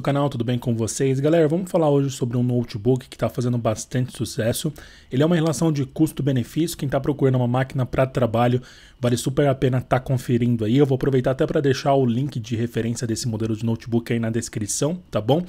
do canal, tudo bem com vocês? Galera, vamos falar hoje sobre um notebook que está fazendo bastante sucesso. Ele é uma relação de custo-benefício, quem está procurando uma máquina para trabalho vale super a pena estar tá conferindo aí. Eu vou aproveitar até para deixar o link de referência desse modelo de notebook aí na descrição, tá bom?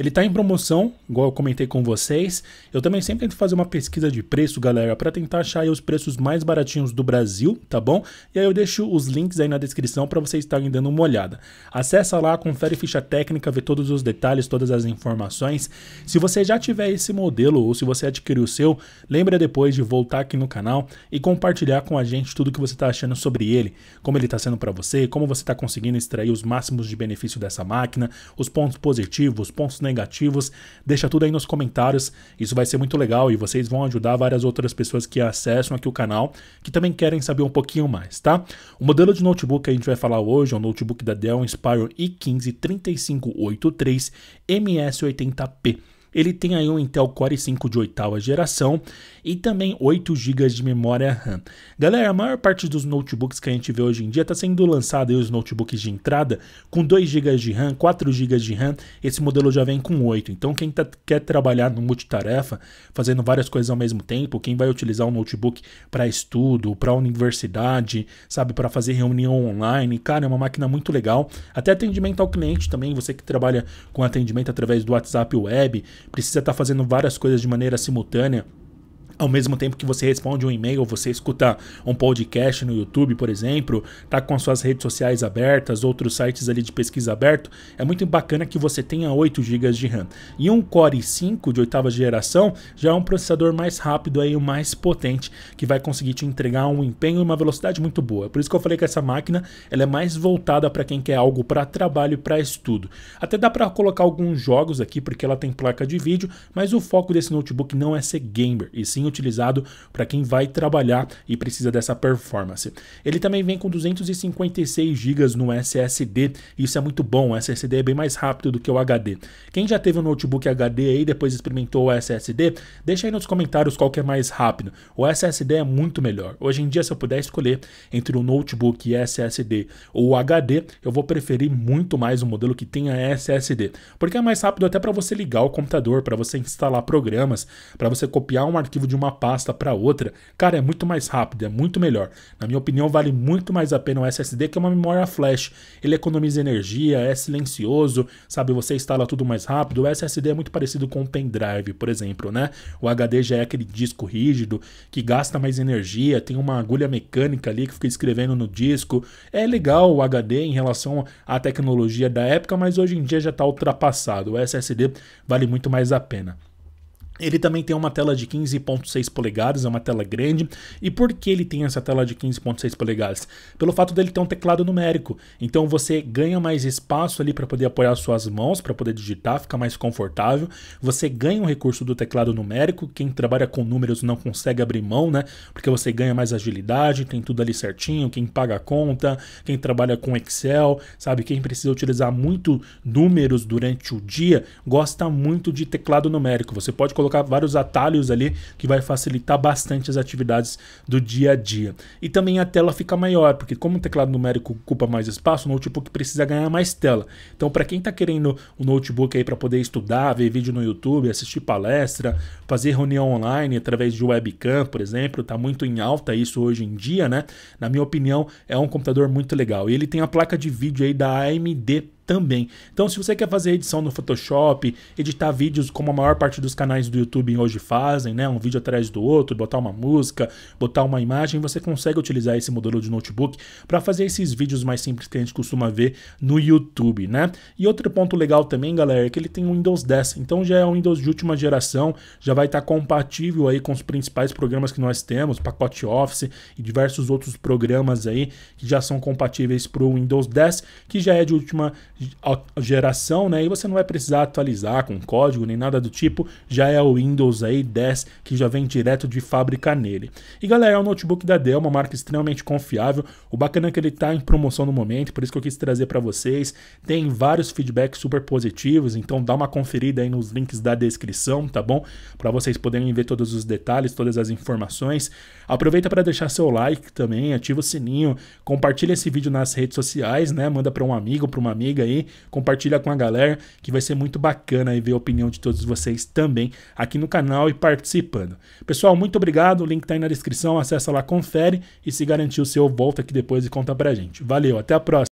Ele está em promoção, igual eu comentei com vocês. Eu também sempre tento fazer uma pesquisa de preço, galera, para tentar achar os preços mais baratinhos do Brasil, tá bom? E aí eu deixo os links aí na descrição para vocês estarem dando uma olhada. Acessa lá, confere ficha técnica, vê todos os detalhes, todas as informações. Se você já tiver esse modelo ou se você adquiriu o seu, lembra depois de voltar aqui no canal e compartilhar com a gente tudo que você está achando sobre ele, como ele está sendo para você, como você está conseguindo extrair os máximos de benefício dessa máquina, os pontos positivos, os pontos negativos, negativos, deixa tudo aí nos comentários. Isso vai ser muito legal e vocês vão ajudar várias outras pessoas que acessam aqui o canal, que também querem saber um pouquinho mais, tá? O modelo de notebook que a gente vai falar hoje é o notebook da Dell Inspiron i15 3583 MS80P. Ele tem aí um Intel Core i5 de oitava geração e também 8 GB de memória RAM. Galera, a maior parte dos notebooks que a gente vê hoje em dia está sendo lançado aí os notebooks de entrada com 2 GB de RAM, 4 GB de RAM. Esse modelo já vem com 8. Então, quem tá, quer trabalhar no multitarefa, fazendo várias coisas ao mesmo tempo, quem vai utilizar um notebook para estudo, para universidade, sabe, para fazer reunião online, cara, é uma máquina muito legal. Até atendimento ao cliente também, você que trabalha com atendimento através do WhatsApp Web, precisa estar tá fazendo várias coisas de maneira simultânea, ao mesmo tempo que você responde um e-mail, você escuta um podcast no YouTube, por exemplo, tá com as suas redes sociais abertas, outros sites ali de pesquisa aberto, é muito bacana que você tenha 8 GB de RAM. E um Core 5 de oitava geração já é um processador mais rápido aí, o mais potente, que vai conseguir te entregar um empenho e uma velocidade muito boa. Por isso que eu falei que essa máquina, ela é mais voltada para quem quer algo para trabalho e para estudo. Até dá para colocar alguns jogos aqui porque ela tem placa de vídeo, mas o foco desse notebook não é ser gamer, e sim utilizado para quem vai trabalhar e precisa dessa performance. Ele também vem com 256 GB no SSD, isso é muito bom, o SSD é bem mais rápido do que o HD. Quem já teve um notebook HD aí depois experimentou o SSD, deixa aí nos comentários qual que é mais rápido. O SSD é muito melhor. Hoje em dia, se eu puder escolher entre o notebook SSD ou HD, eu vou preferir muito mais o um modelo que tenha SSD, porque é mais rápido até para você ligar o computador, para você instalar programas, para você copiar um arquivo de uma pasta para outra, cara, é muito mais rápido, é muito melhor. Na minha opinião, vale muito mais a pena o SSD que é uma memória flash. Ele economiza energia, é silencioso, sabe? Você instala tudo mais rápido. O SSD é muito parecido com o pendrive, por exemplo, né? O HD já é aquele disco rígido que gasta mais energia, tem uma agulha mecânica ali que fica escrevendo no disco. É legal o HD em relação à tecnologia da época, mas hoje em dia já está ultrapassado. O SSD vale muito mais a pena. Ele também tem uma tela de 15.6 polegadas, é uma tela grande. E por que ele tem essa tela de 15.6 polegadas? Pelo fato dele ter um teclado numérico. Então você ganha mais espaço ali para poder apoiar suas mãos, para poder digitar, fica mais confortável. Você ganha o um recurso do teclado numérico. Quem trabalha com números não consegue abrir mão, né? Porque você ganha mais agilidade, tem tudo ali certinho. Quem paga a conta, quem trabalha com Excel, sabe? Quem precisa utilizar muito números durante o dia, gosta muito de teclado numérico. Você pode colocar colocar vários atalhos ali que vai facilitar bastante as atividades do dia a dia. E também a tela fica maior, porque como o teclado numérico ocupa mais espaço, o notebook precisa ganhar mais tela. Então, para quem está querendo o um notebook aí para poder estudar, ver vídeo no YouTube, assistir palestra, fazer reunião online através de webcam, por exemplo, está muito em alta isso hoje em dia, né? Na minha opinião, é um computador muito legal. E ele tem a placa de vídeo aí da AMD também. Então, se você quer fazer edição no Photoshop, editar vídeos como a maior parte dos canais do YouTube hoje fazem, né? Um vídeo atrás do outro, botar uma música, botar uma imagem, você consegue utilizar esse modelo de notebook para fazer esses vídeos mais simples que a gente costuma ver no YouTube, né? E outro ponto legal também, galera, é que ele tem o Windows 10. Então já é um Windows de última geração, já vai estar tá compatível aí com os principais programas que nós temos, pacote Office e diversos outros programas aí que já são compatíveis para o Windows 10, que já é de última geração, né? E você não vai precisar atualizar com código nem nada do tipo, já é o Windows aí 10 que já vem direto de fábrica nele. E galera, é um notebook da Dell, uma marca extremamente confiável. O bacana é que ele está em promoção no momento, por isso que eu quis trazer para vocês. Tem vários feedbacks super positivos, então dá uma conferida aí nos links da descrição, tá bom? Para vocês poderem ver todos os detalhes, todas as informações. Aproveita para deixar seu like também, ativa o sininho, compartilha esse vídeo nas redes sociais, né? Manda para um amigo, para uma amiga aí aí, compartilha com a galera, que vai ser muito bacana aí ver a opinião de todos vocês também aqui no canal e participando. Pessoal, muito obrigado, o link tá aí na descrição, acessa lá, confere e se garantir o seu, volta aqui depois e conta pra gente. Valeu, até a próxima!